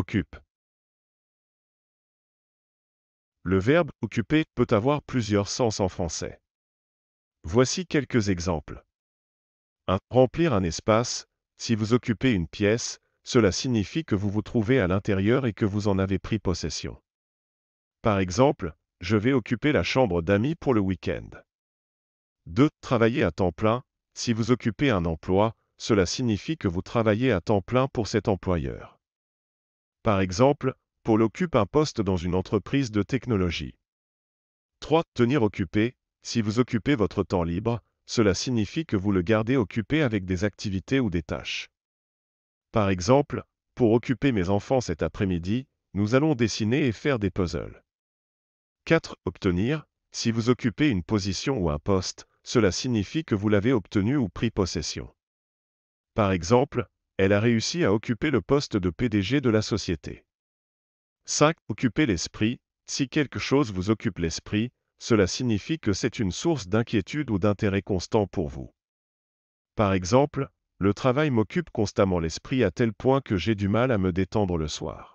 occupe. Le verbe occuper peut avoir plusieurs sens en français. Voici quelques exemples. 1. Remplir un espace. Si vous occupez une pièce, cela signifie que vous vous trouvez à l'intérieur et que vous en avez pris possession. Par exemple, je vais occuper la chambre d'amis pour le week-end. 2. Travailler à temps plein. Si vous occupez un emploi, cela signifie que vous travaillez à temps plein pour cet employeur. Par exemple, Paul occupe un poste dans une entreprise de technologie. 3. Tenir occupé. Si vous occupez votre temps libre, cela signifie que vous le gardez occupé avec des activités ou des tâches. Par exemple, pour occuper mes enfants cet après-midi, nous allons dessiner et faire des puzzles. 4. Obtenir. Si vous occupez une position ou un poste, cela signifie que vous l'avez obtenu ou pris possession. Par exemple, elle a réussi à occuper le poste de PDG de la société. 5. Occuper l'esprit. Si quelque chose vous occupe l'esprit, cela signifie que c'est une source d'inquiétude ou d'intérêt constant pour vous. Par exemple, le travail m'occupe constamment l'esprit à tel point que j'ai du mal à me détendre le soir.